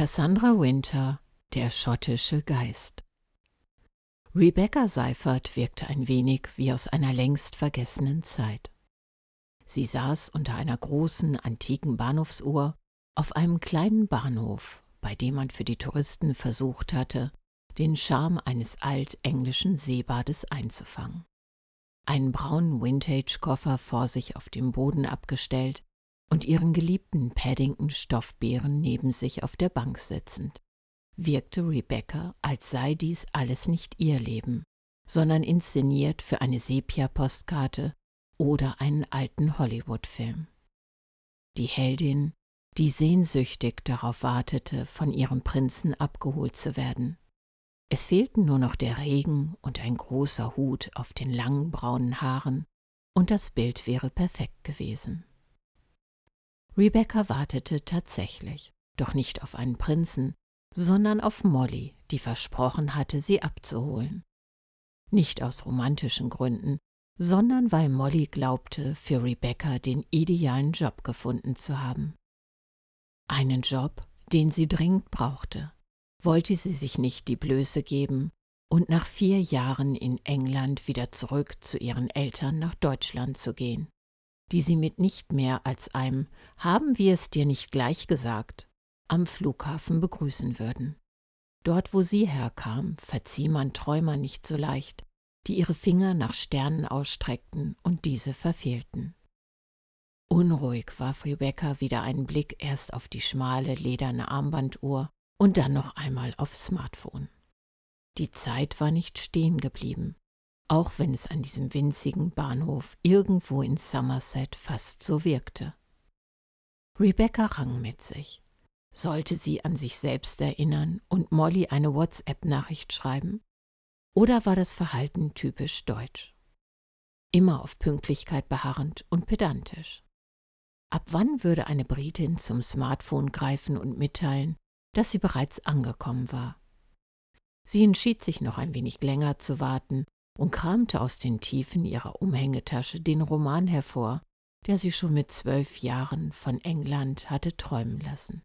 Cassandra Winter, der schottische Geist. Rebecca Seifert wirkte ein wenig wie aus einer längst vergessenen Zeit. Sie saß unter einer großen, antiken Bahnhofsuhr auf einem kleinen Bahnhof, bei dem man für die Touristen versucht hatte, den Charme eines altenglischen Seebades einzufangen. Einen braunen Vintage-Koffer vor sich auf dem Boden abgestellt, und ihren geliebten Paddington Stoffbären neben sich auf der Bank sitzend, wirkte Rebecca, als sei dies alles nicht ihr Leben, sondern inszeniert für eine Sepia-Postkarte oder einen alten Hollywood-Film. Die Heldin, die sehnsüchtig darauf wartete, von ihrem Prinzen abgeholt zu werden. Es fehlten nur noch der Regen und ein großer Hut auf den langen braunen Haaren, und das Bild wäre perfekt gewesen. Rebecca wartete tatsächlich, doch nicht auf einen Prinzen, sondern auf Molly, die versprochen hatte, sie abzuholen. Nicht aus romantischen Gründen, sondern weil Molly glaubte, für Rebecca den idealen Job gefunden zu haben. Einen Job, den sie dringend brauchte, wollte sie sich nicht die Blöße geben und nach vier Jahren in England wieder zurück zu ihren Eltern nach Deutschland zu gehen die sie mit nicht mehr als einem Haben wir es dir nicht gleich gesagt am Flughafen begrüßen würden. Dort, wo sie herkam, verzieh man Träumer nicht so leicht, die ihre Finger nach Sternen ausstreckten und diese verfehlten. Unruhig warf Rebecca wieder einen Blick erst auf die schmale lederne Armbanduhr und dann noch einmal aufs Smartphone. Die Zeit war nicht stehen geblieben auch wenn es an diesem winzigen Bahnhof irgendwo in Somerset fast so wirkte. Rebecca rang mit sich. Sollte sie an sich selbst erinnern und Molly eine WhatsApp-Nachricht schreiben? Oder war das Verhalten typisch deutsch? Immer auf Pünktlichkeit beharrend und pedantisch. Ab wann würde eine Britin zum Smartphone greifen und mitteilen, dass sie bereits angekommen war? Sie entschied sich noch ein wenig länger zu warten, und kramte aus den Tiefen ihrer Umhängetasche den Roman hervor, der sie schon mit zwölf Jahren von England hatte träumen lassen.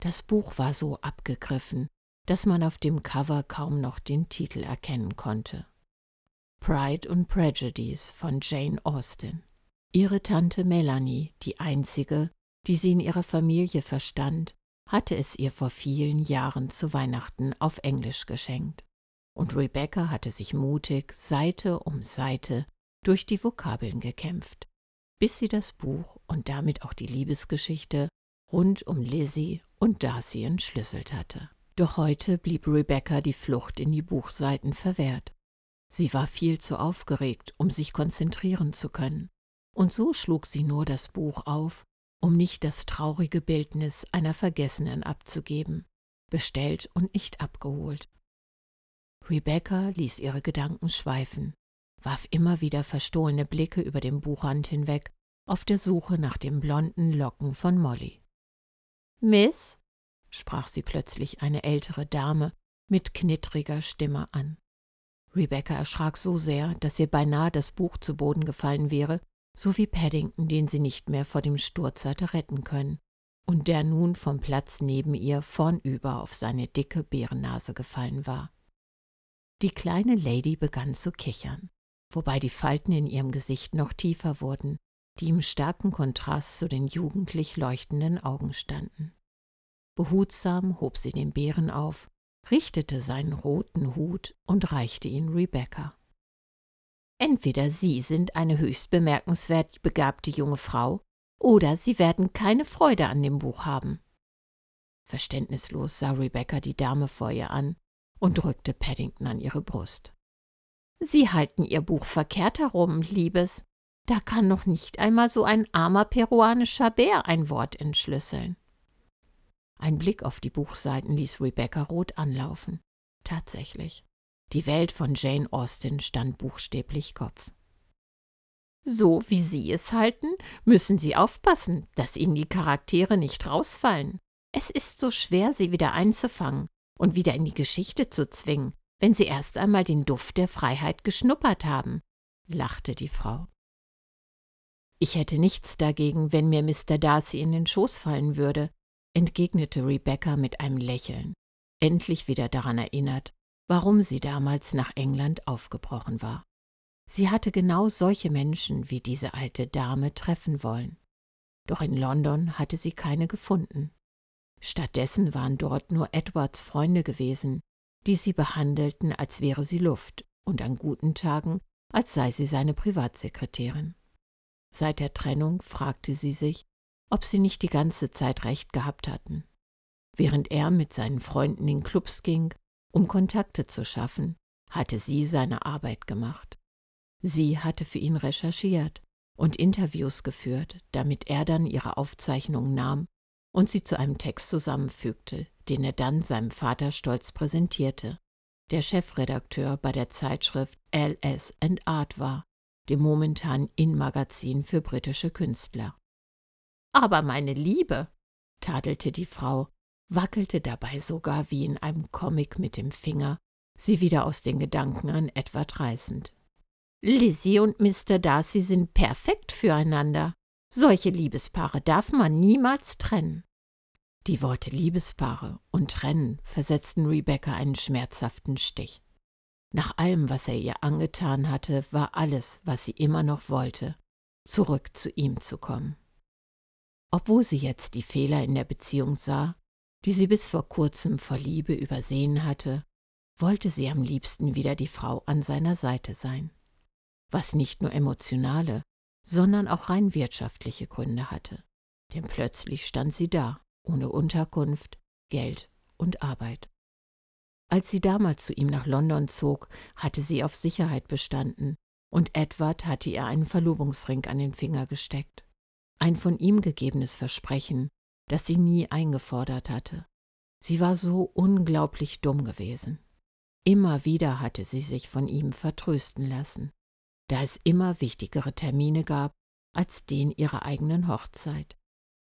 Das Buch war so abgegriffen, dass man auf dem Cover kaum noch den Titel erkennen konnte. Pride und Prejudice von Jane Austen. Ihre Tante Melanie, die einzige, die sie in ihrer Familie verstand, hatte es ihr vor vielen Jahren zu Weihnachten auf Englisch geschenkt und Rebecca hatte sich mutig Seite um Seite durch die Vokabeln gekämpft, bis sie das Buch und damit auch die Liebesgeschichte rund um Lizzie und Darcy entschlüsselt hatte. Doch heute blieb Rebecca die Flucht in die Buchseiten verwehrt. Sie war viel zu aufgeregt, um sich konzentrieren zu können, und so schlug sie nur das Buch auf, um nicht das traurige Bildnis einer Vergessenen abzugeben, bestellt und nicht abgeholt, Rebecca ließ ihre Gedanken schweifen, warf immer wieder verstohlene Blicke über den Buchrand hinweg, auf der Suche nach den blonden Locken von Molly. Miss? sprach sie plötzlich eine ältere Dame mit knittriger Stimme an. Rebecca erschrak so sehr, dass ihr beinahe das Buch zu Boden gefallen wäre, sowie Paddington, den sie nicht mehr vor dem Sturz hatte retten können, und der nun vom Platz neben ihr vornüber auf seine dicke Bärennase gefallen war. Die kleine Lady begann zu kichern, wobei die Falten in ihrem Gesicht noch tiefer wurden, die im starken Kontrast zu den jugendlich leuchtenden Augen standen. Behutsam hob sie den Bären auf, richtete seinen roten Hut und reichte ihn Rebecca. Entweder Sie sind eine höchst bemerkenswert begabte junge Frau, oder Sie werden keine Freude an dem Buch haben. Verständnislos sah Rebecca die Dame vor ihr an, und drückte Paddington an ihre Brust. Sie halten Ihr Buch verkehrt herum, Liebes. Da kann noch nicht einmal so ein armer peruanischer Bär ein Wort entschlüsseln. Ein Blick auf die Buchseiten ließ Rebecca rot anlaufen. Tatsächlich. Die Welt von Jane Austen stand buchstäblich Kopf. So wie Sie es halten, müssen Sie aufpassen, dass Ihnen die Charaktere nicht rausfallen. Es ist so schwer, sie wieder einzufangen, und wieder in die Geschichte zu zwingen, wenn sie erst einmal den Duft der Freiheit geschnuppert haben, lachte die Frau. Ich hätte nichts dagegen, wenn mir Mr. Darcy in den Schoß fallen würde, entgegnete Rebecca mit einem Lächeln, endlich wieder daran erinnert, warum sie damals nach England aufgebrochen war. Sie hatte genau solche Menschen wie diese alte Dame treffen wollen. Doch in London hatte sie keine gefunden. Stattdessen waren dort nur Edwards Freunde gewesen, die sie behandelten, als wäre sie Luft und an guten Tagen, als sei sie seine Privatsekretärin. Seit der Trennung fragte sie sich, ob sie nicht die ganze Zeit recht gehabt hatten. Während er mit seinen Freunden in Clubs ging, um Kontakte zu schaffen, hatte sie seine Arbeit gemacht. Sie hatte für ihn recherchiert und Interviews geführt, damit er dann ihre Aufzeichnungen nahm und sie zu einem Text zusammenfügte, den er dann seinem Vater stolz präsentierte, der Chefredakteur bei der Zeitschrift LS Art war, dem momentan In-Magazin für britische Künstler. Aber meine Liebe, tadelte die Frau, wackelte dabei sogar wie in einem Comic mit dem Finger, sie wieder aus den Gedanken an Edward reißend. Lizzie und Mr. Darcy sind perfekt füreinander. Solche Liebespaare darf man niemals trennen. Die Worte Liebespaare und Trennen versetzten Rebecca einen schmerzhaften Stich. Nach allem, was er ihr angetan hatte, war alles, was sie immer noch wollte, zurück zu ihm zu kommen. Obwohl sie jetzt die Fehler in der Beziehung sah, die sie bis vor kurzem vor Liebe übersehen hatte, wollte sie am liebsten wieder die Frau an seiner Seite sein, was nicht nur emotionale, sondern auch rein wirtschaftliche Gründe hatte, denn plötzlich stand sie da, ohne Unterkunft, Geld und Arbeit. Als sie damals zu ihm nach London zog, hatte sie auf Sicherheit bestanden, und Edward hatte ihr einen Verlobungsring an den Finger gesteckt. Ein von ihm gegebenes Versprechen, das sie nie eingefordert hatte. Sie war so unglaublich dumm gewesen. Immer wieder hatte sie sich von ihm vertrösten lassen, da es immer wichtigere Termine gab als den ihrer eigenen Hochzeit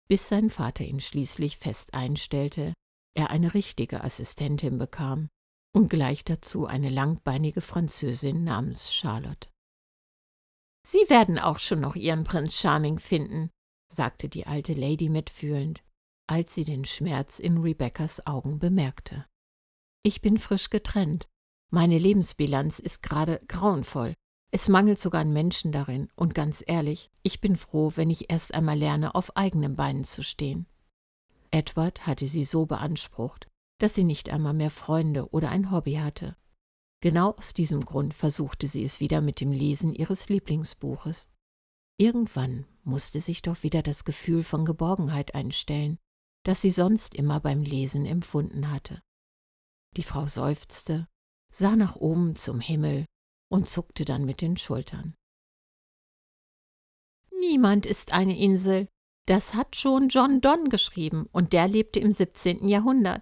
bis sein Vater ihn schließlich fest einstellte, er eine richtige Assistentin bekam und gleich dazu eine langbeinige Französin namens Charlotte. Sie werden auch schon noch Ihren Prinz Charming finden, sagte die alte Lady mitfühlend, als sie den Schmerz in Rebeccas Augen bemerkte. Ich bin frisch getrennt. Meine Lebensbilanz ist gerade grauenvoll es mangelt sogar an Menschen darin, und ganz ehrlich, ich bin froh, wenn ich erst einmal lerne, auf eigenen Beinen zu stehen. Edward hatte sie so beansprucht, dass sie nicht einmal mehr Freunde oder ein Hobby hatte. Genau aus diesem Grund versuchte sie es wieder mit dem Lesen ihres Lieblingsbuches. Irgendwann musste sich doch wieder das Gefühl von Geborgenheit einstellen, das sie sonst immer beim Lesen empfunden hatte. Die Frau seufzte, sah nach oben zum Himmel und zuckte dann mit den Schultern. Niemand ist eine Insel. Das hat schon John Donne geschrieben, und der lebte im 17. Jahrhundert.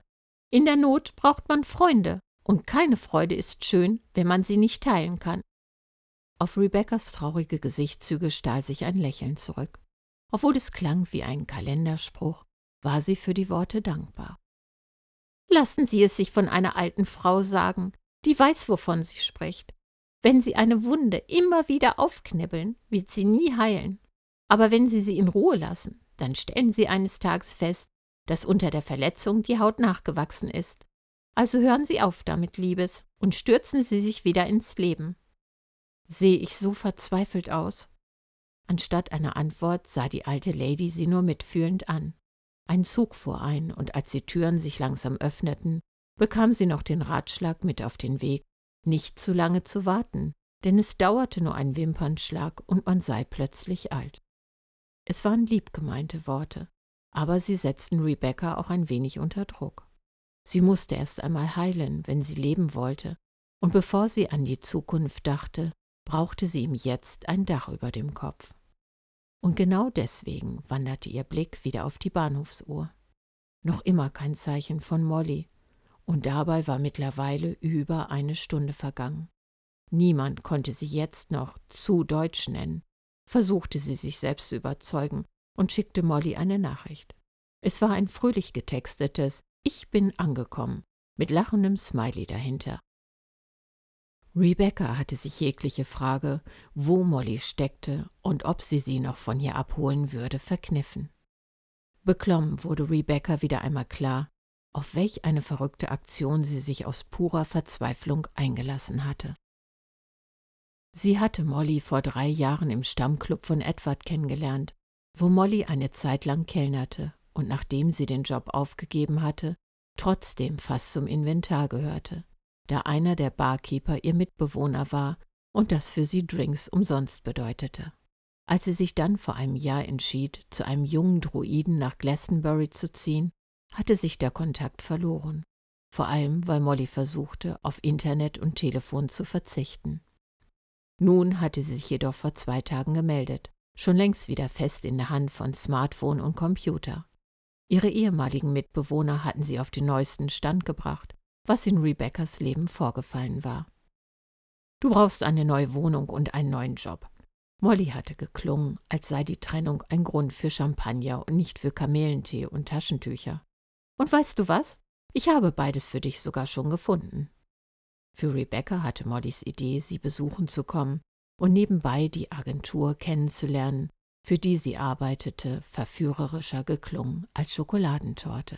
In der Not braucht man Freunde, und keine Freude ist schön, wenn man sie nicht teilen kann. Auf Rebekkas traurige Gesichtszüge stahl sich ein Lächeln zurück. Obwohl es klang wie ein Kalenderspruch, war sie für die Worte dankbar. Lassen Sie es sich von einer alten Frau sagen, die weiß, wovon sie spricht. Wenn Sie eine Wunde immer wieder aufknibbeln, wird sie nie heilen. Aber wenn Sie sie in Ruhe lassen, dann stellen Sie eines Tages fest, dass unter der Verletzung die Haut nachgewachsen ist. Also hören Sie auf damit, Liebes, und stürzen Sie sich wieder ins Leben. Sehe ich so verzweifelt aus? Anstatt einer Antwort sah die alte Lady sie nur mitfühlend an. Ein Zug fuhr ein, und als die Türen sich langsam öffneten, bekam sie noch den Ratschlag mit auf den Weg, nicht zu lange zu warten, denn es dauerte nur ein Wimpernschlag und man sei plötzlich alt. Es waren liebgemeinte Worte, aber sie setzten Rebecca auch ein wenig unter Druck. Sie musste erst einmal heilen, wenn sie leben wollte, und bevor sie an die Zukunft dachte, brauchte sie ihm jetzt ein Dach über dem Kopf. Und genau deswegen wanderte ihr Blick wieder auf die Bahnhofsuhr. Noch immer kein Zeichen von Molly, und dabei war mittlerweile über eine Stunde vergangen. Niemand konnte sie jetzt noch zu deutsch nennen, versuchte sie sich selbst zu überzeugen und schickte Molly eine Nachricht. Es war ein fröhlich getextetes Ich bin angekommen mit lachendem Smiley dahinter. Rebecca hatte sich jegliche Frage, wo Molly steckte und ob sie sie noch von hier abholen würde, verkniffen. Beklommen wurde Rebecca wieder einmal klar, auf welch eine verrückte Aktion sie sich aus purer Verzweiflung eingelassen hatte. Sie hatte Molly vor drei Jahren im Stammclub von Edward kennengelernt, wo Molly eine Zeit lang kellnerte und nachdem sie den Job aufgegeben hatte, trotzdem fast zum Inventar gehörte, da einer der Barkeeper ihr Mitbewohner war und das für sie Drinks umsonst bedeutete. Als sie sich dann vor einem Jahr entschied, zu einem jungen Druiden nach Glastonbury zu ziehen, hatte sich der Kontakt verloren, vor allem weil Molly versuchte, auf Internet und Telefon zu verzichten. Nun hatte sie sich jedoch vor zwei Tagen gemeldet, schon längst wieder fest in der Hand von Smartphone und Computer. Ihre ehemaligen Mitbewohner hatten sie auf den neuesten Stand gebracht, was in Rebeccas Leben vorgefallen war. Du brauchst eine neue Wohnung und einen neuen Job. Molly hatte geklungen, als sei die Trennung ein Grund für Champagner und nicht für Kamelentee und Taschentücher. Und weißt du was? Ich habe beides für dich sogar schon gefunden. Für Rebecca hatte Mollys Idee, sie besuchen zu kommen und nebenbei die Agentur kennenzulernen, für die sie arbeitete, verführerischer geklungen als Schokoladentorte.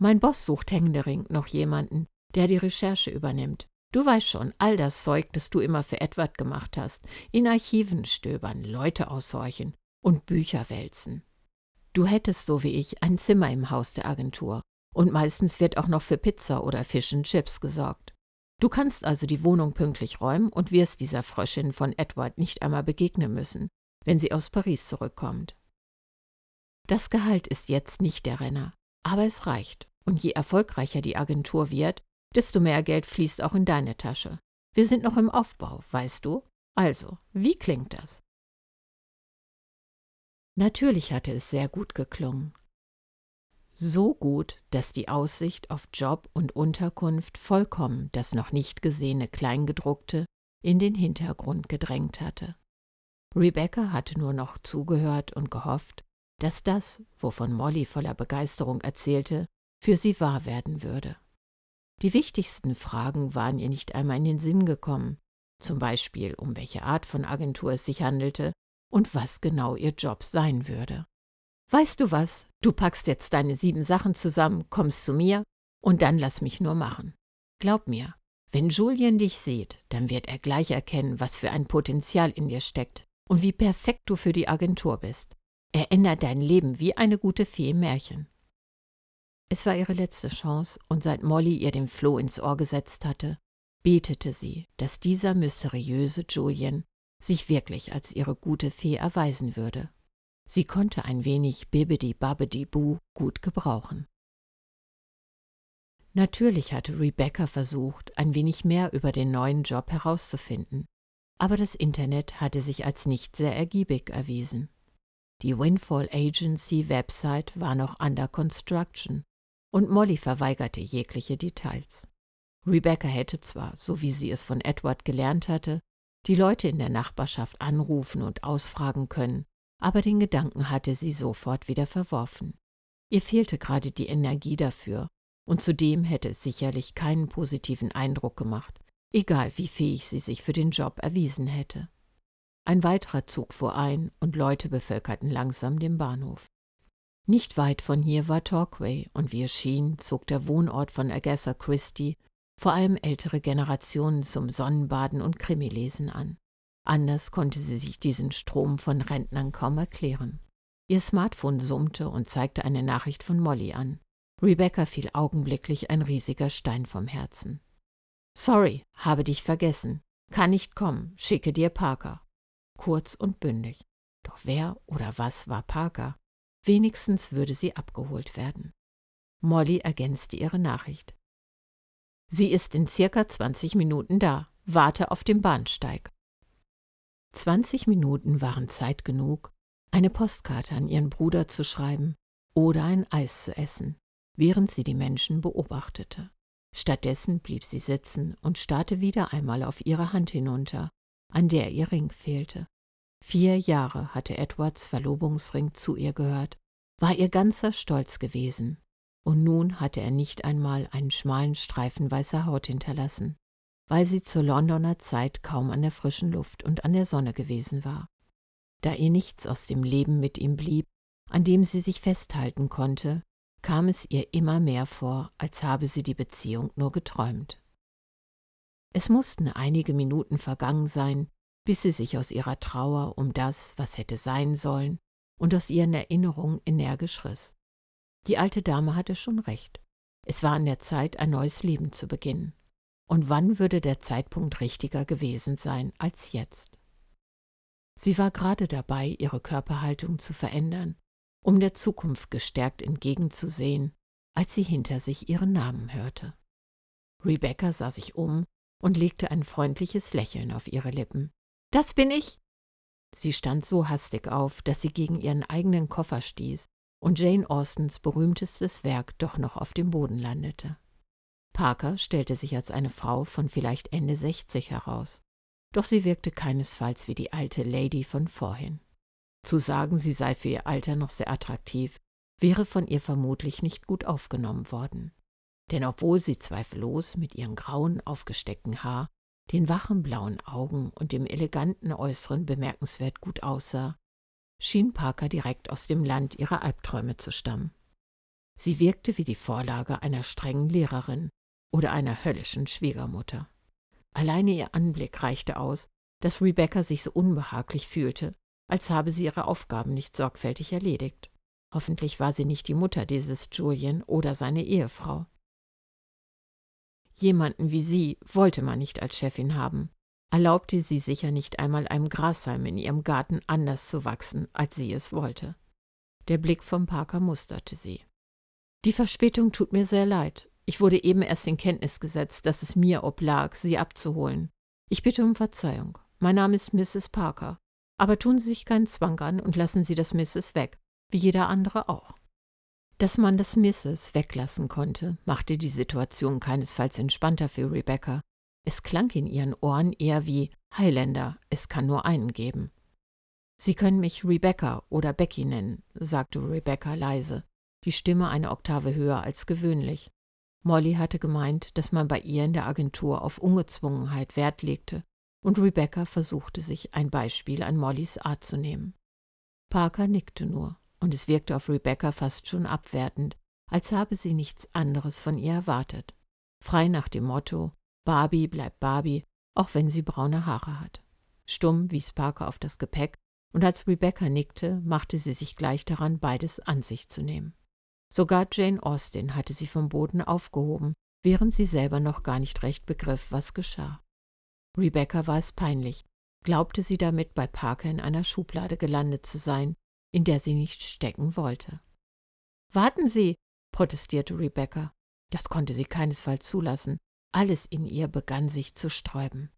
Mein Boss sucht Hengdering noch jemanden, der die Recherche übernimmt. Du weißt schon, all das Zeug, das du immer für Edward gemacht hast, in Archiven stöbern, Leute aushorchen und Bücher wälzen. Du hättest, so wie ich, ein Zimmer im Haus der Agentur. Und meistens wird auch noch für Pizza oder Fish and Chips gesorgt. Du kannst also die Wohnung pünktlich räumen und wirst dieser Fröschin von Edward nicht einmal begegnen müssen, wenn sie aus Paris zurückkommt. Das Gehalt ist jetzt nicht der Renner, aber es reicht. Und je erfolgreicher die Agentur wird, desto mehr Geld fließt auch in deine Tasche. Wir sind noch im Aufbau, weißt du? Also, wie klingt das? Natürlich hatte es sehr gut geklungen. So gut, dass die Aussicht auf Job und Unterkunft vollkommen das noch nicht gesehene Kleingedruckte in den Hintergrund gedrängt hatte. Rebecca hatte nur noch zugehört und gehofft, dass das, wovon Molly voller Begeisterung erzählte, für sie wahr werden würde. Die wichtigsten Fragen waren ihr nicht einmal in den Sinn gekommen, zum Beispiel um welche Art von Agentur es sich handelte und was genau ihr Job sein würde. Weißt du was? Du packst jetzt deine sieben Sachen zusammen, kommst zu mir und dann lass mich nur machen. Glaub mir, wenn Julien dich sieht, dann wird er gleich erkennen, was für ein Potenzial in dir steckt und wie perfekt du für die Agentur bist. Er ändert dein Leben wie eine gute Fee im Märchen. Es war ihre letzte Chance, und seit Molly ihr den Floh ins Ohr gesetzt hatte, betete sie, dass dieser mysteriöse Julien sich wirklich als ihre gute Fee erweisen würde. Sie konnte ein wenig Bibbidi-Babbidi-Bu gut gebrauchen. Natürlich hatte Rebecca versucht, ein wenig mehr über den neuen Job herauszufinden, aber das Internet hatte sich als nicht sehr ergiebig erwiesen. Die Windfall Agency Website war noch under construction und Molly verweigerte jegliche Details. Rebecca hätte zwar, so wie sie es von Edward gelernt hatte, die Leute in der Nachbarschaft anrufen und ausfragen können, aber den Gedanken hatte sie sofort wieder verworfen. Ihr fehlte gerade die Energie dafür, und zudem hätte es sicherlich keinen positiven Eindruck gemacht, egal wie fähig sie sich für den Job erwiesen hätte. Ein weiterer Zug fuhr ein und Leute bevölkerten langsam den Bahnhof. Nicht weit von hier war Torquay und wie es schien, zog der Wohnort von Agatha Christie vor allem ältere Generationen zum Sonnenbaden und Krimilesen an. Anders konnte sie sich diesen Strom von Rentnern kaum erklären. Ihr Smartphone summte und zeigte eine Nachricht von Molly an. Rebecca fiel augenblicklich ein riesiger Stein vom Herzen. Sorry, habe dich vergessen. Kann nicht kommen, schicke dir Parker. Kurz und bündig. Doch wer oder was war Parker? Wenigstens würde sie abgeholt werden. Molly ergänzte ihre Nachricht. Sie ist in circa 20 Minuten da. Warte auf dem Bahnsteig. 20 Minuten waren Zeit genug, eine Postkarte an ihren Bruder zu schreiben oder ein Eis zu essen, während sie die Menschen beobachtete. Stattdessen blieb sie sitzen und starrte wieder einmal auf ihre Hand hinunter, an der ihr Ring fehlte. Vier Jahre hatte Edwards Verlobungsring zu ihr gehört, war ihr ganzer Stolz gewesen und nun hatte er nicht einmal einen schmalen Streifen weißer Haut hinterlassen, weil sie zur Londoner Zeit kaum an der frischen Luft und an der Sonne gewesen war. Da ihr nichts aus dem Leben mit ihm blieb, an dem sie sich festhalten konnte, kam es ihr immer mehr vor, als habe sie die Beziehung nur geträumt. Es mussten einige Minuten vergangen sein, bis sie sich aus ihrer Trauer um das, was hätte sein sollen, und aus ihren Erinnerungen energisch riss. Die alte Dame hatte schon recht. Es war an der Zeit, ein neues Leben zu beginnen. Und wann würde der Zeitpunkt richtiger gewesen sein als jetzt? Sie war gerade dabei, ihre Körperhaltung zu verändern, um der Zukunft gestärkt entgegenzusehen, als sie hinter sich ihren Namen hörte. Rebecca sah sich um und legte ein freundliches Lächeln auf ihre Lippen. Das bin ich! Sie stand so hastig auf, dass sie gegen ihren eigenen Koffer stieß und Jane Austens berühmtestes Werk doch noch auf dem Boden landete. Parker stellte sich als eine Frau von vielleicht Ende 60 heraus, doch sie wirkte keinesfalls wie die alte Lady von vorhin. Zu sagen, sie sei für ihr Alter noch sehr attraktiv, wäre von ihr vermutlich nicht gut aufgenommen worden. Denn obwohl sie zweifellos mit ihrem grauen, aufgesteckten Haar, den wachen blauen Augen und dem eleganten Äußeren bemerkenswert gut aussah, schien Parker direkt aus dem Land ihrer Albträume zu stammen. Sie wirkte wie die Vorlage einer strengen Lehrerin oder einer höllischen Schwiegermutter. Alleine ihr Anblick reichte aus, dass Rebecca sich so unbehaglich fühlte, als habe sie ihre Aufgaben nicht sorgfältig erledigt. Hoffentlich war sie nicht die Mutter dieses Julian oder seine Ehefrau. Jemanden wie sie wollte man nicht als Chefin haben, erlaubte sie sicher nicht einmal einem Grashalm in ihrem Garten anders zu wachsen, als sie es wollte. Der Blick von Parker musterte sie. Die Verspätung tut mir sehr leid. Ich wurde eben erst in Kenntnis gesetzt, dass es mir oblag, Sie abzuholen. Ich bitte um Verzeihung. Mein Name ist Mrs. Parker. Aber tun Sie sich keinen Zwang an und lassen Sie das Mrs. weg, wie jeder andere auch. Dass man das Mrs. weglassen konnte, machte die Situation keinesfalls entspannter für Rebecca, es klang in ihren Ohren eher wie Highlander, es kann nur einen geben. Sie können mich Rebecca oder Becky nennen, sagte Rebecca leise, die Stimme eine Oktave höher als gewöhnlich. Molly hatte gemeint, dass man bei ihr in der Agentur auf Ungezwungenheit Wert legte, und Rebecca versuchte sich ein Beispiel an Mollys Art zu nehmen. Parker nickte nur, und es wirkte auf Rebecca fast schon abwertend, als habe sie nichts anderes von ihr erwartet. Frei nach dem Motto Barbie bleibt Barbie, auch wenn sie braune Haare hat. Stumm wies Parker auf das Gepäck, und als Rebecca nickte, machte sie sich gleich daran, beides an sich zu nehmen. Sogar Jane Austen hatte sie vom Boden aufgehoben, während sie selber noch gar nicht recht begriff, was geschah. Rebecca war es peinlich, glaubte sie damit, bei Parker in einer Schublade gelandet zu sein, in der sie nicht stecken wollte. Warten Sie, protestierte Rebecca. Das konnte sie keinesfalls zulassen, alles in ihr begann sich zu sträuben.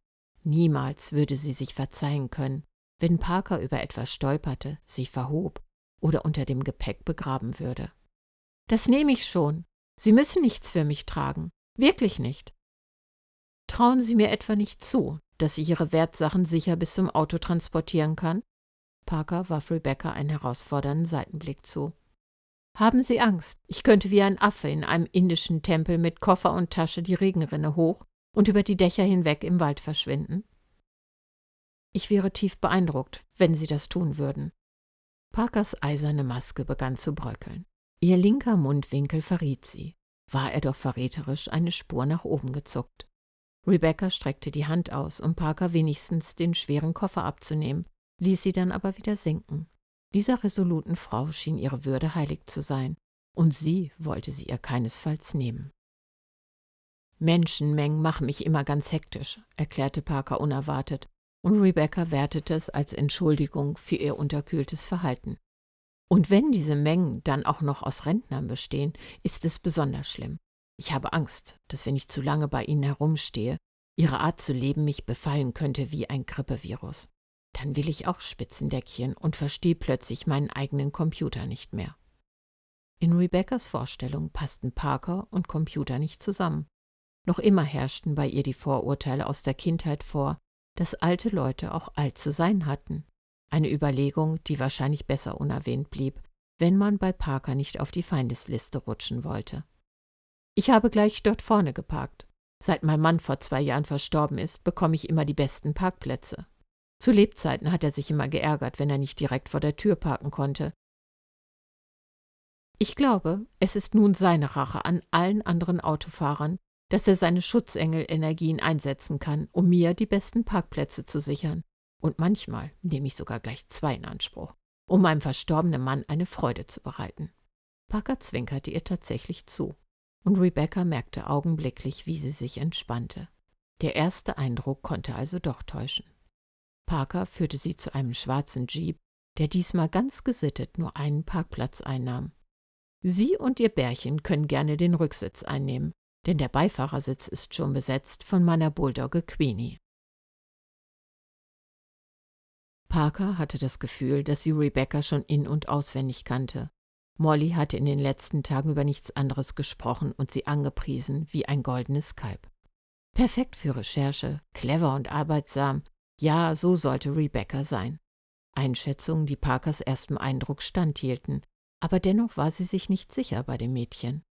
Niemals würde sie sich verzeihen können, wenn Parker über etwas stolperte, sich verhob oder unter dem Gepäck begraben würde. Das nehme ich schon. Sie müssen nichts für mich tragen. Wirklich nicht. Trauen Sie mir etwa nicht zu, dass ich Ihre Wertsachen sicher bis zum Auto transportieren kann? Parker warf Rebecca einen herausfordernden Seitenblick zu. Haben Sie Angst? Ich könnte wie ein Affe in einem indischen Tempel mit Koffer und Tasche die Regenrinne hoch und über die Dächer hinweg im Wald verschwinden. Ich wäre tief beeindruckt, wenn Sie das tun würden. Parkers eiserne Maske begann zu bröckeln. Ihr linker Mundwinkel verriet sie. War er doch verräterisch eine Spur nach oben gezuckt. Rebecca streckte die Hand aus, um Parker wenigstens den schweren Koffer abzunehmen, ließ sie dann aber wieder sinken. Dieser resoluten Frau schien ihre Würde heilig zu sein, und sie wollte sie ihr keinesfalls nehmen. Menschenmengen machen mich immer ganz hektisch, erklärte Parker unerwartet, und Rebecca wertete es als Entschuldigung für ihr unterkühltes Verhalten. Und wenn diese Mengen dann auch noch aus Rentnern bestehen, ist es besonders schlimm. Ich habe Angst, dass wenn ich zu lange bei ihnen herumstehe, ihre Art zu leben mich befallen könnte wie ein Grippevirus. Dann will ich auch Spitzendeckchen und verstehe plötzlich meinen eigenen Computer nicht mehr. In Rebecca's Vorstellung passten Parker und Computer nicht zusammen. Noch immer herrschten bei ihr die Vorurteile aus der Kindheit vor, dass alte Leute auch alt zu sein hatten. Eine Überlegung, die wahrscheinlich besser unerwähnt blieb, wenn man bei Parker nicht auf die Feindesliste rutschen wollte. Ich habe gleich dort vorne geparkt. Seit mein Mann vor zwei Jahren verstorben ist, bekomme ich immer die besten Parkplätze. Zu Lebzeiten hat er sich immer geärgert, wenn er nicht direkt vor der Tür parken konnte. Ich glaube, es ist nun seine Rache an allen anderen Autofahrern, dass er seine Schutzengel-Energien einsetzen kann, um mir die besten Parkplätze zu sichern. Und manchmal nehme ich sogar gleich zwei in Anspruch, um meinem verstorbenen Mann eine Freude zu bereiten. Parker zwinkerte ihr tatsächlich zu, und Rebecca merkte augenblicklich, wie sie sich entspannte. Der erste Eindruck konnte also doch täuschen. Parker führte sie zu einem schwarzen Jeep, der diesmal ganz gesittet nur einen Parkplatz einnahm. Sie und ihr Bärchen können gerne den Rücksitz einnehmen, denn der Beifahrersitz ist schon besetzt von meiner Bulldogge Queenie. Parker hatte das Gefühl, dass sie Rebecca schon in- und auswendig kannte. Molly hatte in den letzten Tagen über nichts anderes gesprochen und sie angepriesen wie ein goldenes Kalb. Perfekt für Recherche, clever und arbeitsam, ja, so sollte Rebecca sein. Einschätzungen, die Parkers ersten Eindruck standhielten, aber dennoch war sie sich nicht sicher bei dem Mädchen.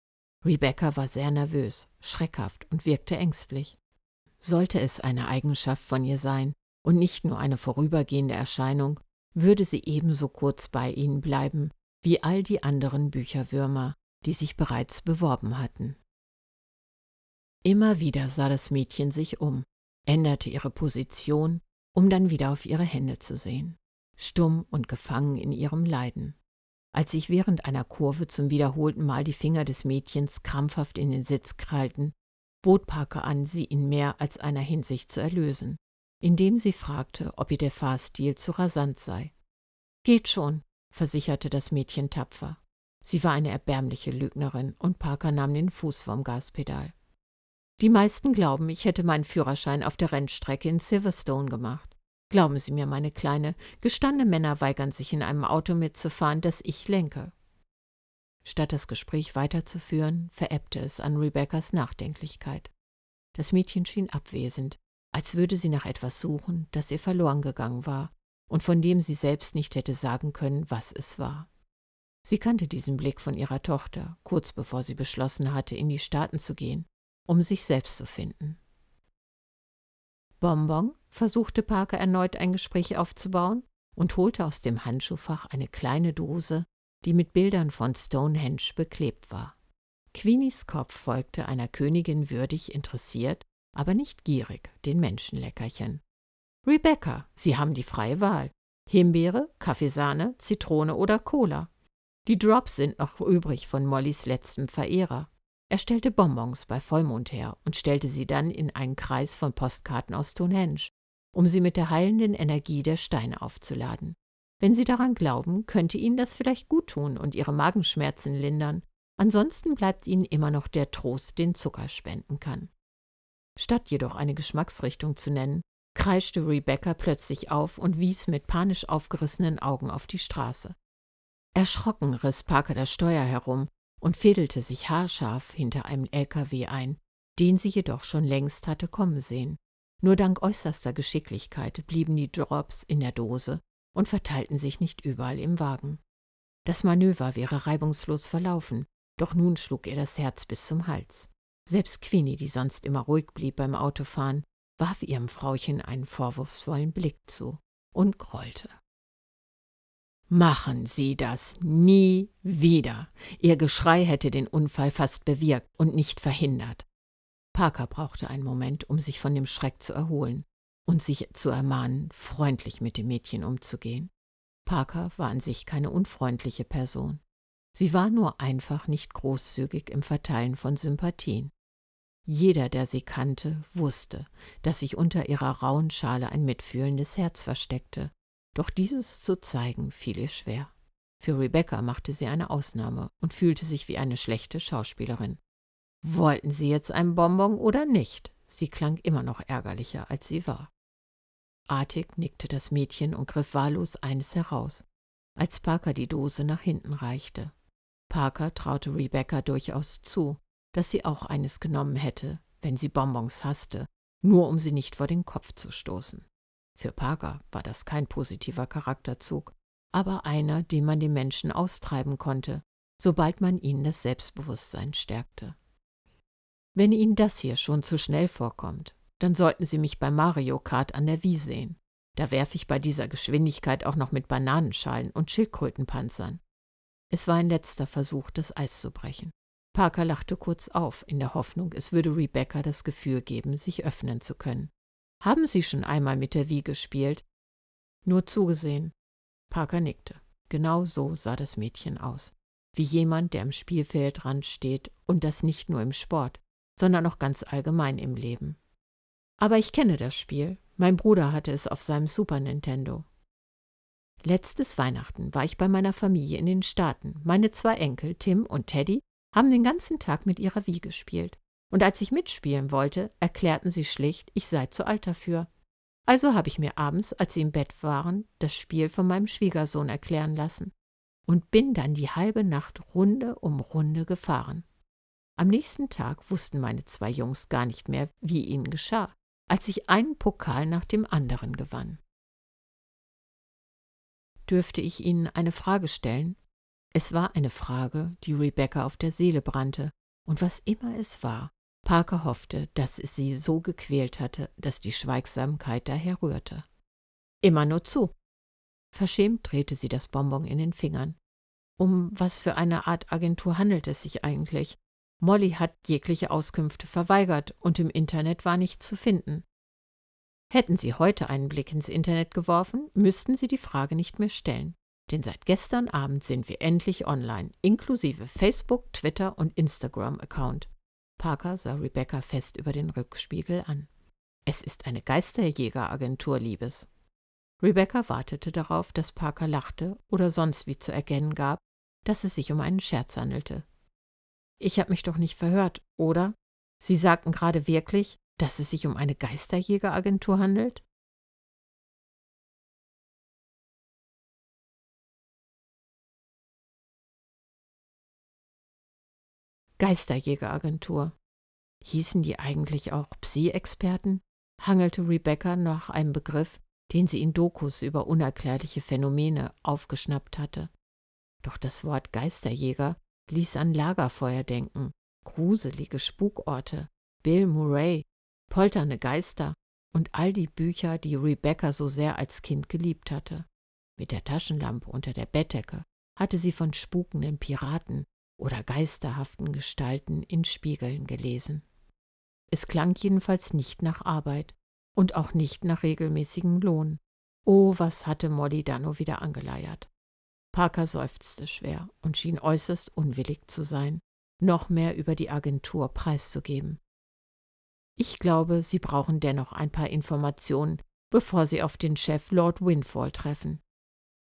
Rebecca war sehr nervös, schreckhaft und wirkte ängstlich. Sollte es eine Eigenschaft von ihr sein und nicht nur eine vorübergehende Erscheinung, würde sie ebenso kurz bei ihnen bleiben wie all die anderen Bücherwürmer, die sich bereits beworben hatten. Immer wieder sah das Mädchen sich um, änderte ihre Position um dann wieder auf ihre Hände zu sehen, stumm und gefangen in ihrem Leiden. Als sich während einer Kurve zum wiederholten Mal die Finger des Mädchens krampfhaft in den Sitz krallten, bot Parker an, sie in mehr als einer Hinsicht zu erlösen, indem sie fragte, ob ihr der Fahrstil zu rasant sei. Geht schon, versicherte das Mädchen tapfer. Sie war eine erbärmliche Lügnerin und Parker nahm den Fuß vom Gaspedal. Die meisten glauben, ich hätte meinen Führerschein auf der Rennstrecke in Silverstone gemacht. Glauben Sie mir, meine Kleine, gestandene Männer weigern sich in einem Auto mitzufahren, das ich lenke. Statt das Gespräch weiterzuführen, verebbte es an Rebeccas Nachdenklichkeit. Das Mädchen schien abwesend, als würde sie nach etwas suchen, das ihr verloren gegangen war und von dem sie selbst nicht hätte sagen können, was es war. Sie kannte diesen Blick von ihrer Tochter, kurz bevor sie beschlossen hatte, in die Staaten zu gehen um sich selbst zu finden. Bonbon versuchte Parker erneut ein Gespräch aufzubauen und holte aus dem Handschuhfach eine kleine Dose, die mit Bildern von Stonehenge beklebt war. Queenies Kopf folgte einer Königin würdig interessiert, aber nicht gierig, den Menschenleckerchen. Rebecca, Sie haben die freie Wahl. Himbeere, Kaffeesahne, Zitrone oder Cola. Die Drops sind noch übrig von Mollys letztem Verehrer. Er stellte Bonbons bei Vollmond her und stellte sie dann in einen Kreis von Postkarten aus Stonehenge, um sie mit der heilenden Energie der Steine aufzuladen. Wenn Sie daran glauben, könnte Ihnen das vielleicht gut tun und Ihre Magenschmerzen lindern. Ansonsten bleibt Ihnen immer noch der Trost, den Zucker spenden kann. Statt jedoch eine Geschmacksrichtung zu nennen, kreischte Rebecca plötzlich auf und wies mit panisch aufgerissenen Augen auf die Straße. Erschrocken riss Parker das Steuer herum und fädelte sich haarscharf hinter einem LKW ein, den sie jedoch schon längst hatte kommen sehen. Nur dank äußerster Geschicklichkeit blieben die Drops in der Dose und verteilten sich nicht überall im Wagen. Das Manöver wäre reibungslos verlaufen, doch nun schlug ihr das Herz bis zum Hals. Selbst Queenie, die sonst immer ruhig blieb beim Autofahren, warf ihrem Frauchen einen vorwurfsvollen Blick zu und grollte. Machen Sie das nie wieder. Ihr Geschrei hätte den Unfall fast bewirkt und nicht verhindert. Parker brauchte einen Moment, um sich von dem Schreck zu erholen und sich zu ermahnen, freundlich mit dem Mädchen umzugehen. Parker war an sich keine unfreundliche Person. Sie war nur einfach nicht großzügig im Verteilen von Sympathien. Jeder, der sie kannte, wusste, dass sich unter ihrer rauen Schale ein mitfühlendes Herz versteckte, doch dieses zu zeigen fiel ihr schwer. Für Rebecca machte sie eine Ausnahme und fühlte sich wie eine schlechte Schauspielerin. Wollten sie jetzt einen Bonbon oder nicht? Sie klang immer noch ärgerlicher, als sie war. Artig nickte das Mädchen und griff wahllos eines heraus, als Parker die Dose nach hinten reichte. Parker traute Rebecca durchaus zu, dass sie auch eines genommen hätte, wenn sie Bonbons hasste, nur um sie nicht vor den Kopf zu stoßen. Für Parker war das kein positiver Charakterzug, aber einer, den man den Menschen austreiben konnte, sobald man ihnen das Selbstbewusstsein stärkte. Wenn Ihnen das hier schon zu schnell vorkommt, dann sollten Sie mich bei Mario Kart an der Wii sehen. Da werfe ich bei dieser Geschwindigkeit auch noch mit Bananenschalen und Schildkrötenpanzern. Es war ein letzter Versuch, das Eis zu brechen. Parker lachte kurz auf, in der Hoffnung, es würde Rebecca das Gefühl geben, sich öffnen zu können. Haben Sie schon einmal mit der Wie gespielt? Nur zugesehen. Parker nickte. Genau so sah das Mädchen aus. Wie jemand, der am Spielfeldrand steht und das nicht nur im Sport, sondern auch ganz allgemein im Leben. Aber ich kenne das Spiel. Mein Bruder hatte es auf seinem Super Nintendo. Letztes Weihnachten war ich bei meiner Familie in den Staaten. Meine zwei Enkel, Tim und Teddy, haben den ganzen Tag mit ihrer Wie gespielt und als ich mitspielen wollte, erklärten sie schlicht, ich sei zu alt dafür. Also habe ich mir abends, als sie im Bett waren, das Spiel von meinem Schwiegersohn erklären lassen und bin dann die halbe Nacht Runde um Runde gefahren. Am nächsten Tag wussten meine zwei Jungs gar nicht mehr, wie ihnen geschah, als ich einen Pokal nach dem anderen gewann. Dürfte ich Ihnen eine Frage stellen? Es war eine Frage, die Rebecca auf der Seele brannte, und was immer es war, Parker hoffte, dass es sie so gequält hatte, dass die Schweigsamkeit daher rührte. Immer nur zu. Verschämt drehte sie das Bonbon in den Fingern. Um was für eine Art Agentur handelt es sich eigentlich? Molly hat jegliche Auskünfte verweigert und im Internet war nichts zu finden. Hätten Sie heute einen Blick ins Internet geworfen, müssten Sie die Frage nicht mehr stellen. Denn seit gestern Abend sind wir endlich online, inklusive Facebook, Twitter und Instagram-Account. Parker sah Rebecca fest über den Rückspiegel an. Es ist eine Geisterjägeragentur, Liebes. Rebecca wartete darauf, dass Parker lachte oder sonst wie zu erkennen gab, dass es sich um einen Scherz handelte. Ich habe mich doch nicht verhört, oder? Sie sagten gerade wirklich, dass es sich um eine Geisterjägeragentur handelt? Geisterjägeragentur. Hießen die eigentlich auch Psi-Experten? hangelte Rebecca nach einem Begriff, den sie in Dokus über unerklärliche Phänomene aufgeschnappt hatte. Doch das Wort Geisterjäger ließ an Lagerfeuer denken, gruselige Spukorte, Bill Murray, polternde Geister und all die Bücher, die Rebecca so sehr als Kind geliebt hatte. Mit der Taschenlampe unter der Bettdecke hatte sie von spukenden Piraten, oder geisterhaften Gestalten in Spiegeln gelesen. Es klang jedenfalls nicht nach Arbeit und auch nicht nach regelmäßigem Lohn. Oh, was hatte Molly da nur wieder angeleiert. Parker seufzte schwer und schien äußerst unwillig zu sein, noch mehr über die Agentur preiszugeben. Ich glaube, Sie brauchen dennoch ein paar Informationen, bevor Sie auf den Chef Lord Windfall treffen.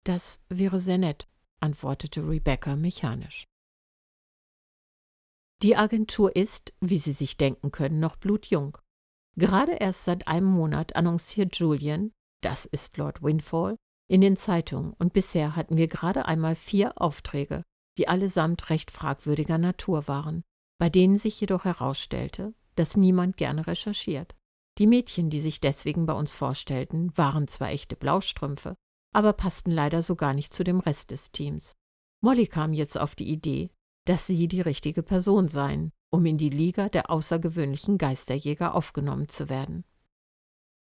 Das wäre sehr nett, antwortete Rebecca mechanisch. Die Agentur ist, wie Sie sich denken können, noch blutjung. Gerade erst seit einem Monat annonciert Julian, das ist Lord Windfall, in den Zeitungen und bisher hatten wir gerade einmal vier Aufträge, die allesamt recht fragwürdiger Natur waren, bei denen sich jedoch herausstellte, dass niemand gerne recherchiert. Die Mädchen, die sich deswegen bei uns vorstellten, waren zwar echte Blaustrümpfe, aber passten leider so gar nicht zu dem Rest des Teams. Molly kam jetzt auf die Idee, dass Sie die richtige Person seien, um in die Liga der außergewöhnlichen Geisterjäger aufgenommen zu werden.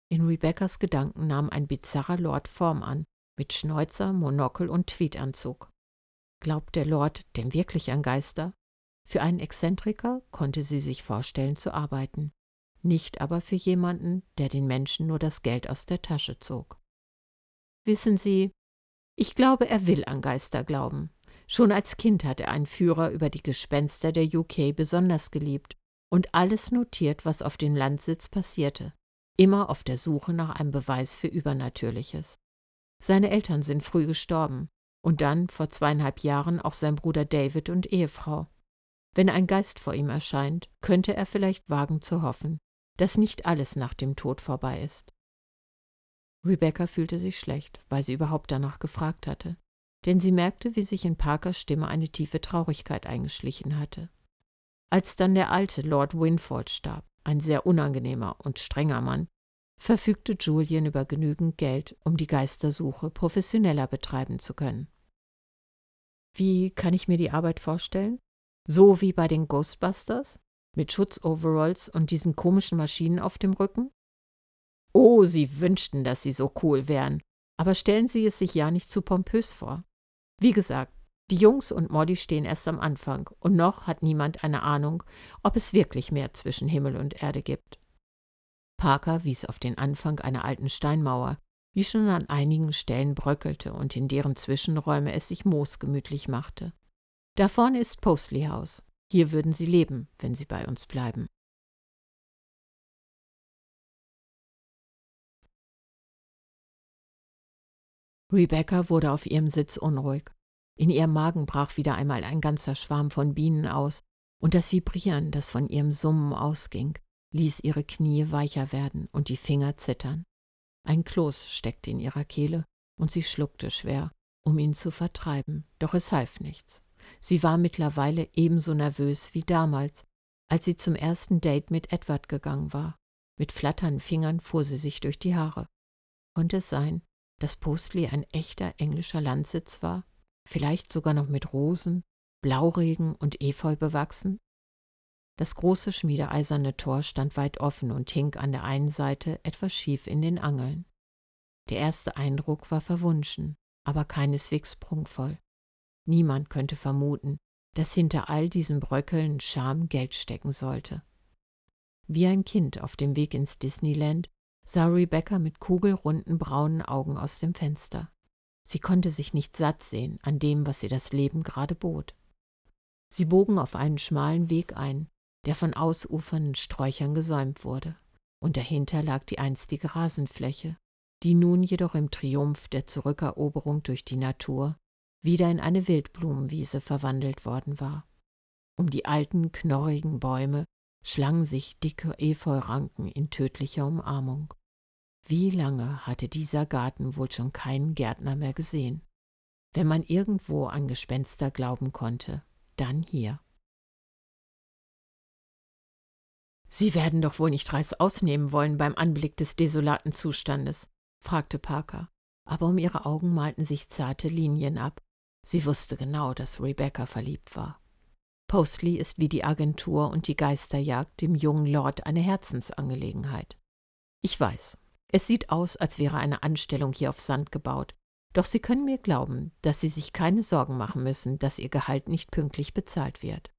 In Rebeccas Gedanken nahm ein bizarrer Lord Form an, mit Schnäuzer, Monokel und Tweedanzug. Glaubt der Lord denn wirklich an Geister? Für einen Exzentriker konnte sie sich vorstellen zu arbeiten, nicht aber für jemanden, der den Menschen nur das Geld aus der Tasche zog. Wissen Sie, ich glaube, er will an Geister glauben, Schon als Kind hat er einen Führer über die Gespenster der UK besonders geliebt und alles notiert, was auf dem Landsitz passierte, immer auf der Suche nach einem Beweis für Übernatürliches. Seine Eltern sind früh gestorben und dann vor zweieinhalb Jahren auch sein Bruder David und Ehefrau. Wenn ein Geist vor ihm erscheint, könnte er vielleicht wagen zu hoffen, dass nicht alles nach dem Tod vorbei ist. Rebecca fühlte sich schlecht, weil sie überhaupt danach gefragt hatte denn sie merkte, wie sich in Parkers Stimme eine tiefe Traurigkeit eingeschlichen hatte. Als dann der alte Lord Winford starb, ein sehr unangenehmer und strenger Mann, verfügte Julian über genügend Geld, um die Geistersuche professioneller betreiben zu können. Wie kann ich mir die Arbeit vorstellen? So wie bei den Ghostbusters? Mit Schutzoveralls und diesen komischen Maschinen auf dem Rücken? Oh, sie wünschten, dass sie so cool wären, aber stellen Sie es sich ja nicht zu pompös vor. Wie gesagt, die Jungs und Molly stehen erst am Anfang und noch hat niemand eine Ahnung, ob es wirklich mehr zwischen Himmel und Erde gibt. Parker wies auf den Anfang einer alten Steinmauer, die schon an einigen Stellen bröckelte und in deren Zwischenräume es sich moosgemütlich machte. Da vorne ist Postley House. Hier würden sie leben, wenn sie bei uns bleiben. Rebecca wurde auf ihrem Sitz unruhig. In ihrem Magen brach wieder einmal ein ganzer Schwarm von Bienen aus, und das Vibrieren, das von ihrem Summen ausging, ließ ihre Knie weicher werden und die Finger zittern. Ein Kloß steckte in ihrer Kehle, und sie schluckte schwer, um ihn zu vertreiben, doch es half nichts. Sie war mittlerweile ebenso nervös wie damals, als sie zum ersten Date mit Edward gegangen war. Mit flatternden Fingern fuhr sie sich durch die Haare. Konnte es sein, dass Postli ein echter englischer Landsitz war, vielleicht sogar noch mit Rosen, Blauregen und Efeu bewachsen? Das große schmiedeeiserne Tor stand weit offen und hing an der einen Seite etwas schief in den Angeln. Der erste Eindruck war verwunschen, aber keineswegs prunkvoll. Niemand könnte vermuten, dass hinter all diesen Bröckeln Scham Geld stecken sollte. Wie ein Kind auf dem Weg ins Disneyland sah Rebecca mit kugelrunden braunen Augen aus dem Fenster. Sie konnte sich nicht satt sehen an dem, was ihr das Leben gerade bot. Sie bogen auf einen schmalen Weg ein, der von ausufernden Sträuchern gesäumt wurde, und dahinter lag die einstige Rasenfläche, die nun jedoch im Triumph der Zurückeroberung durch die Natur wieder in eine Wildblumenwiese verwandelt worden war. Um die alten, knorrigen Bäume schlangen sich dicke Efeuranken in tödlicher Umarmung. Wie lange hatte dieser Garten wohl schon keinen Gärtner mehr gesehen? Wenn man irgendwo an Gespenster glauben konnte, dann hier. Sie werden doch wohl nicht Reis ausnehmen wollen beim Anblick des desolaten Zustandes, fragte Parker, aber um ihre Augen malten sich zarte Linien ab. Sie wusste genau, dass Rebecca verliebt war. Postley ist wie die Agentur und die Geisterjagd dem jungen Lord eine Herzensangelegenheit. Ich weiß, es sieht aus, als wäre eine Anstellung hier auf Sand gebaut. Doch Sie können mir glauben, dass Sie sich keine Sorgen machen müssen, dass Ihr Gehalt nicht pünktlich bezahlt wird.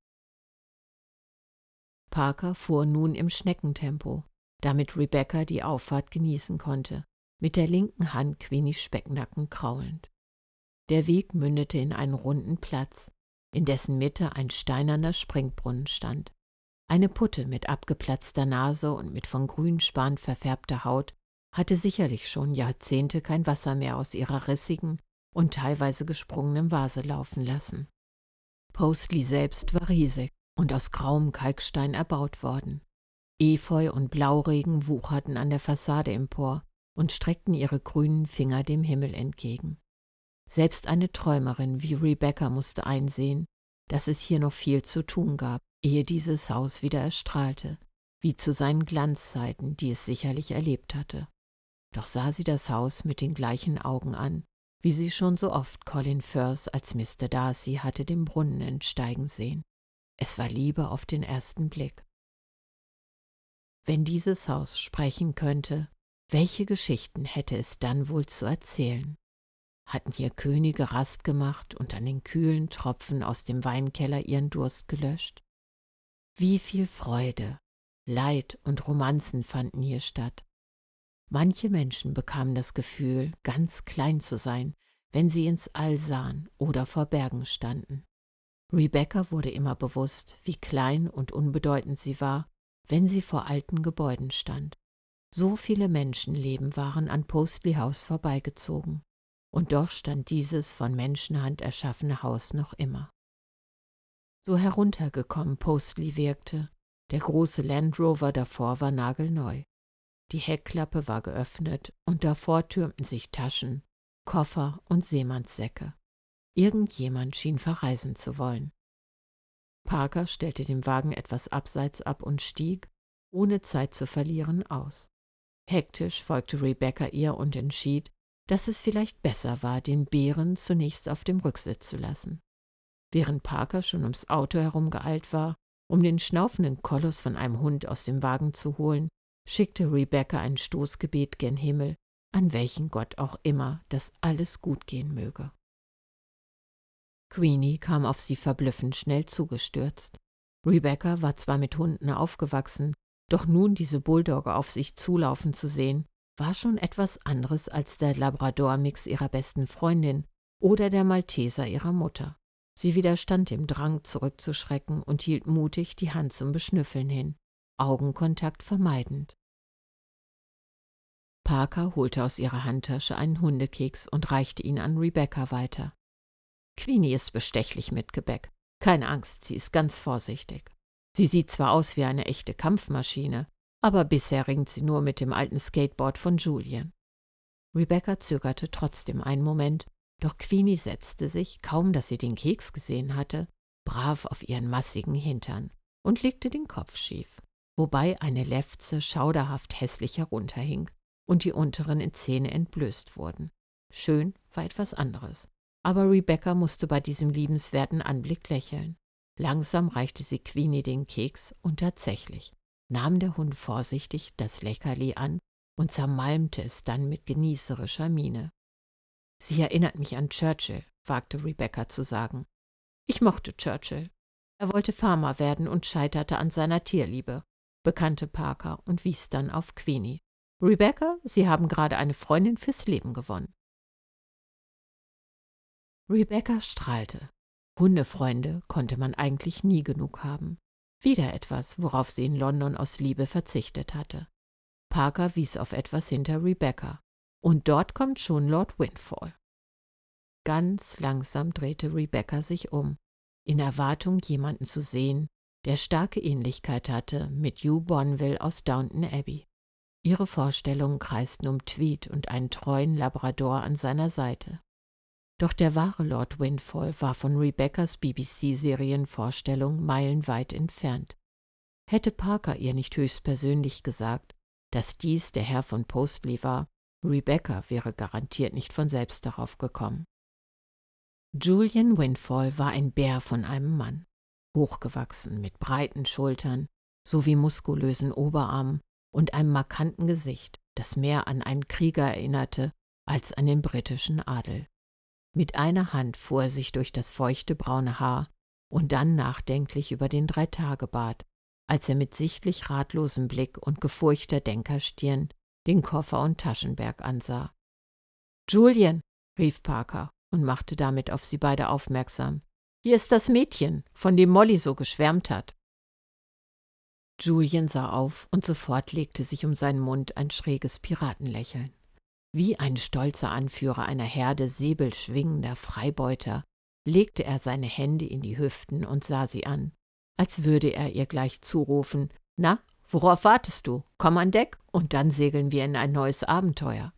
Parker fuhr nun im Schneckentempo, damit Rebecca die Auffahrt genießen konnte, mit der linken Hand Queenies Specknacken kraulend. Der Weg mündete in einen runden Platz, in dessen Mitte ein steinerner Springbrunnen stand. Eine Putte mit abgeplatzter Nase und mit von Span verfärbter Haut hatte sicherlich schon Jahrzehnte kein Wasser mehr aus ihrer rissigen und teilweise gesprungenen Vase laufen lassen. Postley selbst war riesig und aus grauem Kalkstein erbaut worden. Efeu und Blauregen wucherten an der Fassade empor und streckten ihre grünen Finger dem Himmel entgegen. Selbst eine Träumerin wie Rebecca musste einsehen, dass es hier noch viel zu tun gab, ehe dieses Haus wieder erstrahlte, wie zu seinen Glanzzeiten, die es sicherlich erlebt hatte. Doch sah sie das Haus mit den gleichen Augen an, wie sie schon so oft Colin Firth als Mr. Darcy hatte den Brunnen entsteigen sehen. Es war Liebe auf den ersten Blick. Wenn dieses Haus sprechen könnte, welche Geschichten hätte es dann wohl zu erzählen? Hatten hier Könige Rast gemacht und an den kühlen Tropfen aus dem Weinkeller ihren Durst gelöscht? Wie viel Freude, Leid und Romanzen fanden hier statt, Manche Menschen bekamen das Gefühl, ganz klein zu sein, wenn sie ins All sahen oder vor Bergen standen. Rebecca wurde immer bewusst, wie klein und unbedeutend sie war, wenn sie vor alten Gebäuden stand. So viele Menschenleben waren an Postley House vorbeigezogen, und doch stand dieses von Menschenhand erschaffene Haus noch immer. So heruntergekommen Postley wirkte, der große Land Rover davor war nagelneu. Die Heckklappe war geöffnet und davor türmten sich Taschen, Koffer und Seemannssäcke. Irgendjemand schien verreisen zu wollen. Parker stellte den Wagen etwas abseits ab und stieg, ohne Zeit zu verlieren, aus. Hektisch folgte Rebecca ihr und entschied, dass es vielleicht besser war, den Bären zunächst auf dem Rücksitz zu lassen. Während Parker schon ums Auto herumgeeilt war, um den schnaufenden Koloss von einem Hund aus dem Wagen zu holen, schickte Rebecca ein Stoßgebet gen Himmel, an welchen Gott auch immer, dass alles gut gehen möge. Queenie kam auf sie verblüffend schnell zugestürzt. Rebecca war zwar mit Hunden aufgewachsen, doch nun diese Bulldogge auf sich zulaufen zu sehen, war schon etwas anderes als der Labrador-Mix ihrer besten Freundin oder der Malteser ihrer Mutter. Sie widerstand dem Drang, zurückzuschrecken und hielt mutig die Hand zum Beschnüffeln hin. Augenkontakt vermeidend. Parker holte aus ihrer Handtasche einen Hundekeks und reichte ihn an Rebecca weiter. Queenie ist bestechlich mit Gebäck. Keine Angst, sie ist ganz vorsichtig. Sie sieht zwar aus wie eine echte Kampfmaschine, aber bisher ringt sie nur mit dem alten Skateboard von Julian. Rebecca zögerte trotzdem einen Moment, doch Queenie setzte sich, kaum dass sie den Keks gesehen hatte, brav auf ihren massigen Hintern und legte den Kopf schief wobei eine Lefze schauderhaft hässlich herunterhing und die unteren in Zähne entblößt wurden. Schön war etwas anderes. Aber Rebecca musste bei diesem liebenswerten Anblick lächeln. Langsam reichte sie Queenie den Keks und tatsächlich nahm der Hund vorsichtig das Leckerli an und zermalmte es dann mit genießerischer Miene. Sie erinnert mich an Churchill, wagte Rebecca zu sagen. Ich mochte Churchill. Er wollte Farmer werden und scheiterte an seiner Tierliebe bekannte Parker und wies dann auf Queenie. Rebecca, Sie haben gerade eine Freundin fürs Leben gewonnen. Rebecca strahlte. Hundefreunde konnte man eigentlich nie genug haben. Wieder etwas, worauf sie in London aus Liebe verzichtet hatte. Parker wies auf etwas hinter Rebecca. Und dort kommt schon Lord Windfall. Ganz langsam drehte Rebecca sich um, in Erwartung, jemanden zu sehen, der starke Ähnlichkeit hatte mit Hugh Bonville aus Downton Abbey. Ihre Vorstellungen kreisten um Tweed und einen treuen Labrador an seiner Seite. Doch der wahre Lord Windfall war von Rebeccas BBC-Serienvorstellung meilenweit entfernt. Hätte Parker ihr nicht höchstpersönlich gesagt, dass dies der Herr von Postley war, Rebecca wäre garantiert nicht von selbst darauf gekommen. Julian Windfall war ein Bär von einem Mann hochgewachsen mit breiten Schultern sowie muskulösen Oberarmen und einem markanten Gesicht, das mehr an einen Krieger erinnerte als an den britischen Adel. Mit einer Hand fuhr er sich durch das feuchte braune Haar und dann nachdenklich über den Dreitagebart, als er mit sichtlich ratlosem Blick und gefurchter Denkerstirn den Koffer und Taschenberg ansah. Julien, rief Parker und machte damit auf sie beide aufmerksam, hier ist das Mädchen, von dem Molly so geschwärmt hat. Julien sah auf und sofort legte sich um seinen Mund ein schräges Piratenlächeln. Wie ein stolzer Anführer einer Herde säbelschwingender Freibeuter legte er seine Hände in die Hüften und sah sie an, als würde er ihr gleich zurufen: Na, worauf wartest du? Komm an Deck und dann segeln wir in ein neues Abenteuer.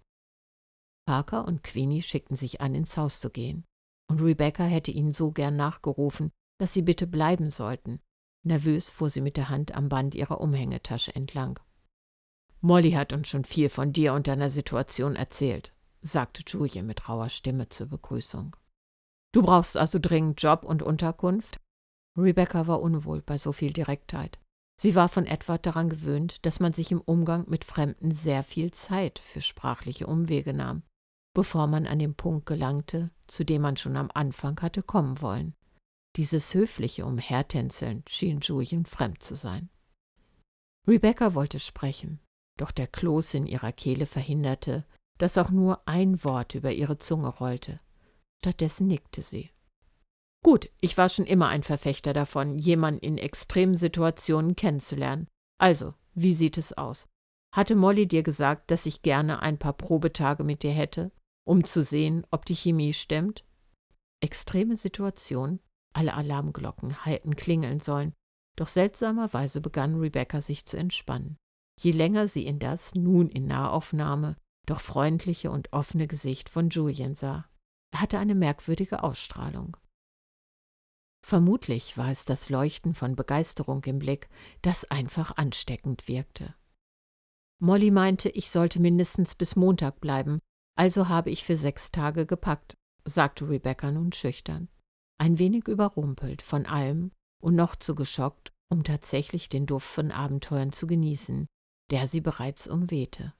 Parker und Queenie schickten sich an, ins Haus zu gehen und Rebecca hätte ihnen so gern nachgerufen, dass sie bitte bleiben sollten. Nervös fuhr sie mit der Hand am Band ihrer Umhängetasche entlang. Molly hat uns schon viel von dir und deiner Situation erzählt, sagte Julie mit rauer Stimme zur Begrüßung. Du brauchst also dringend Job und Unterkunft? Rebecca war unwohl bei so viel Direktheit. Sie war von Edward daran gewöhnt, dass man sich im Umgang mit Fremden sehr viel Zeit für sprachliche Umwege nahm bevor man an den Punkt gelangte, zu dem man schon am Anfang hatte kommen wollen. Dieses höfliche Umhertänzeln schien Julien fremd zu sein. Rebecca wollte sprechen, doch der Kloß in ihrer Kehle verhinderte, dass auch nur ein Wort über ihre Zunge rollte. Stattdessen nickte sie. Gut, ich war schon immer ein Verfechter davon, jemanden in extremen Situationen kennenzulernen. Also, wie sieht es aus? Hatte Molly dir gesagt, dass ich gerne ein paar Probetage mit dir hätte? um zu sehen, ob die Chemie stimmt? Extreme Situation. Alle Alarmglocken hätten klingeln sollen. Doch seltsamerweise begann Rebecca sich zu entspannen. Je länger sie in das nun in Nahaufnahme, doch freundliche und offene Gesicht von Julian sah. Er hatte eine merkwürdige Ausstrahlung. Vermutlich war es das Leuchten von Begeisterung im Blick, das einfach ansteckend wirkte. Molly meinte, ich sollte mindestens bis Montag bleiben, also habe ich für sechs Tage gepackt, sagte Rebecca nun schüchtern, ein wenig überrumpelt von allem und noch zu geschockt, um tatsächlich den Duft von Abenteuern zu genießen, der sie bereits umwehte.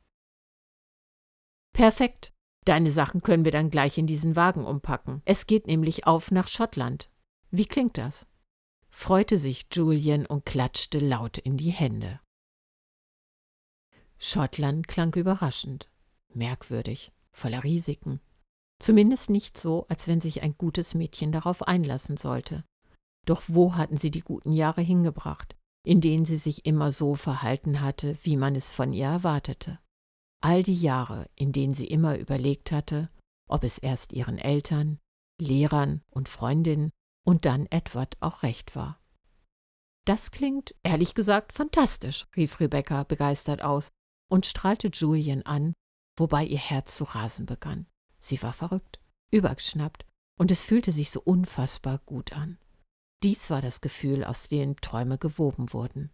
Perfekt. Deine Sachen können wir dann gleich in diesen Wagen umpacken. Es geht nämlich auf nach Schottland. Wie klingt das? freute sich Julian und klatschte laut in die Hände. Schottland klang überraschend, merkwürdig voller Risiken. Zumindest nicht so, als wenn sich ein gutes Mädchen darauf einlassen sollte. Doch wo hatten sie die guten Jahre hingebracht, in denen sie sich immer so verhalten hatte, wie man es von ihr erwartete? All die Jahre, in denen sie immer überlegt hatte, ob es erst ihren Eltern, Lehrern und Freundinnen und dann Edward auch recht war. Das klingt, ehrlich gesagt, fantastisch, rief Rebecca begeistert aus und strahlte Julien an, wobei ihr Herz zu rasen begann. Sie war verrückt, übergeschnappt, und es fühlte sich so unfassbar gut an. Dies war das Gefühl, aus dem Träume gewoben wurden.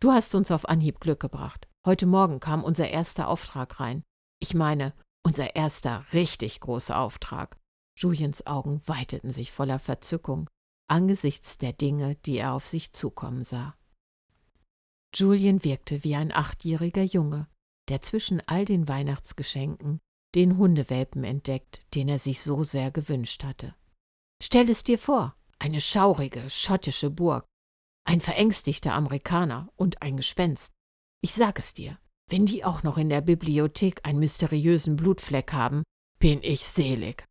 Du hast uns auf Anhieb Glück gebracht. Heute Morgen kam unser erster Auftrag rein. Ich meine, unser erster richtig großer Auftrag. Juliens Augen weiteten sich voller Verzückung angesichts der Dinge, die er auf sich zukommen sah. Julien wirkte wie ein achtjähriger Junge der zwischen all den Weihnachtsgeschenken den Hundewelpen entdeckt, den er sich so sehr gewünscht hatte. Stell es dir vor, eine schaurige schottische Burg, ein verängstigter Amerikaner und ein Gespenst. Ich sag es dir, wenn die auch noch in der Bibliothek einen mysteriösen Blutfleck haben, bin ich selig.